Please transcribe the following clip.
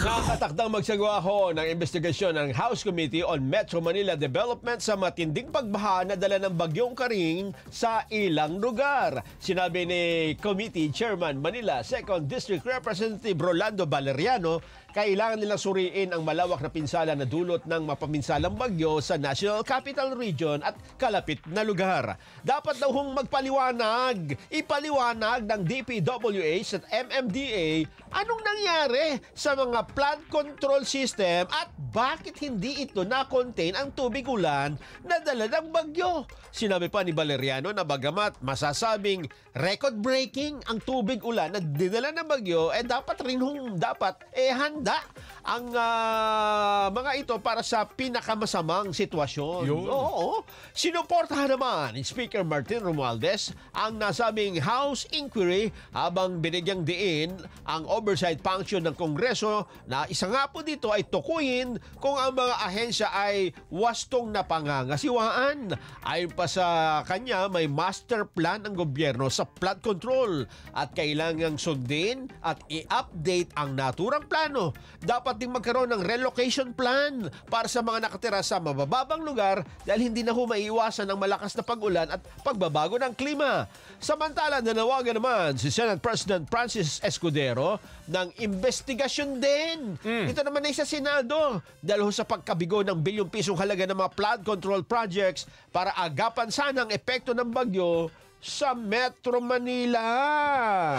Nakatakdang magsagawa ho ng investigasyon ng House Committee on Metro Manila Development sa matinding pagbaha na dala ng bagyong karing sa ilang lugar. Sinabi ni Committee Chairman Manila 2nd District Representative Rolando Valeriano, kailangan nilang suriin ang malawak na pinsala na dulot ng mapaminsalang bagyo sa National Capital Region at kalapit na lugar. Dapat daw hong magpaliwanag, ipaliwanag ng DPWH at MMDA anong nangyari sa mga plant control system at bakit hindi ito na-contain ang tubig ulan na dala ng bagyo. Sinabi pa ni Valeriano na bagamat masasabing record-breaking ang tubig ulan na dinala ng bagyo, eh dapat rin hung, dapat eh handa ang uh, mga ito para sa pinakamasamang sitwasyon. Yun. Oo. Sinuportahan naman ni Speaker Martin Romualdez ang nasabing House Inquiry habang binigyang diin ang oversight function ng Kongreso na isa nga po dito ay tukuyin kung ang mga ahensya ay wastong napangangasiwaan. Ayon pa sa kanya, may master plan ang gobyerno sa flood control at kailangang sundin at i-update ang naturang plano. Dapat ding magkaroon ng relocation plan para sa mga nakatira sa mabababang lugar dahil hindi na ho maiiwasan ang malakas na pagulan at pagbabago ng klima. Samantala, nanawagan naman si Senate President Francis Escudero ng investigasyon din natin. Mm. Ito naman ay sa Senado dahil sa pagkabigo ng bilyong pisong halaga ng mga flood control projects para agapan sana ang epekto ng bagyo sa Metro Manila.